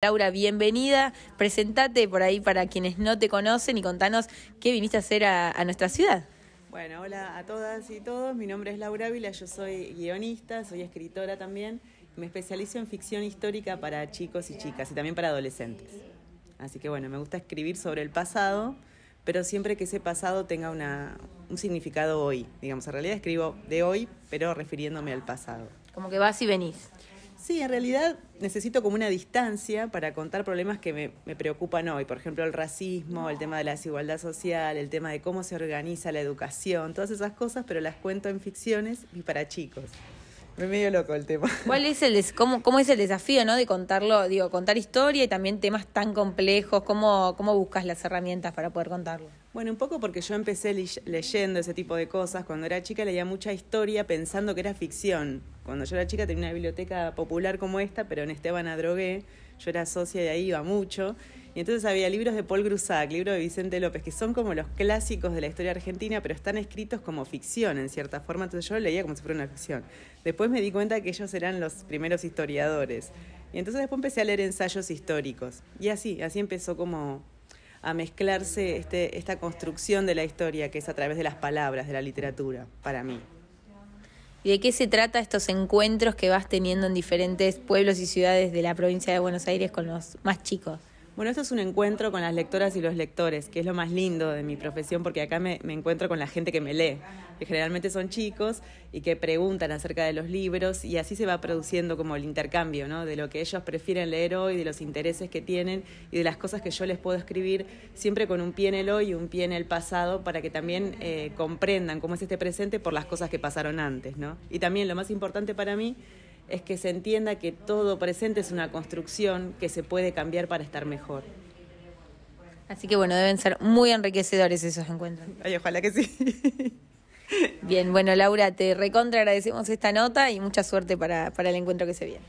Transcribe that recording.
Laura, bienvenida. Presentate por ahí para quienes no te conocen y contanos qué viniste a hacer a, nuestra ciudad. Bueno, hola a todas y todos. Mi nombre es Laura Ávila, yo soy guionista, soy escritora también. Me especializo en ficción histórica para chicos y chicas y también para adolescentes. Así que bueno, me gusta escribir sobre el pasado, pero siempre que ese pasado tenga una, un significado hoy. Digamos, en realidad escribo de hoy, pero refiriéndome al pasado. Como que vas y venís. Sí, en realidad necesito como una distancia para contar problemas que me, preocupan hoy, por ejemplo el racismo, el tema de la desigualdad social, el tema de cómo se organiza la educación, todas esas cosas, pero las cuento en ficciones y para chicos. Me medio loco el tema. ¿Cuál es cómo, es el desafío, no? De contarlo, digo, contar historia y también temas tan complejos. ¿Cómo, cómo buscas las herramientas para poder contarlo? Bueno, un poco porque yo empecé leyendo ese tipo de cosas. Cuando era chica leía mucha historia pensando que era ficción cuando yo era chica tenía una biblioteca popular como esta, pero en Esteban Adrogué, yo era socia de ahí, iba mucho, y entonces había libros de Paul Grusac, libros de Vicente López, que son como los clásicos de la historia argentina, pero están escritos como ficción en cierta forma, entonces yo lo leía como si fuera una ficción. Después me di cuenta que ellos eran los primeros historiadores, y entonces después empecé a leer ensayos históricos, y así, así empezó como a mezclarse este, esta construcción de la historia que es a través de las palabras, de la literatura, para mí de qué se trata estos encuentros que vas teniendo en diferentes pueblos y ciudades de la provincia de Buenos Aires con los más chicos? Bueno, esto es un encuentro con las lectoras y los lectores, que es lo más lindo de mi profesión, porque acá me, encuentro con la gente que me lee, que generalmente son chicos y que preguntan acerca de los libros, y así se va produciendo como el intercambio, ¿no? De lo que ellos prefieren leer hoy, de los intereses que tienen y de las cosas que yo les puedo escribir, siempre con un pie en el hoy y un pie en el pasado, para que también eh, comprendan cómo es este presente por las cosas que pasaron antes, Y también lo más importante para mí es que se entienda que todo presente es una construcción que se puede cambiar para estar mejor. Así que bueno, deben ser muy enriquecedores esos encuentros. Ay, ojalá que sí. Bien, bueno Laura, te recontra agradecemos esta nota y mucha suerte para, para el encuentro que se viene.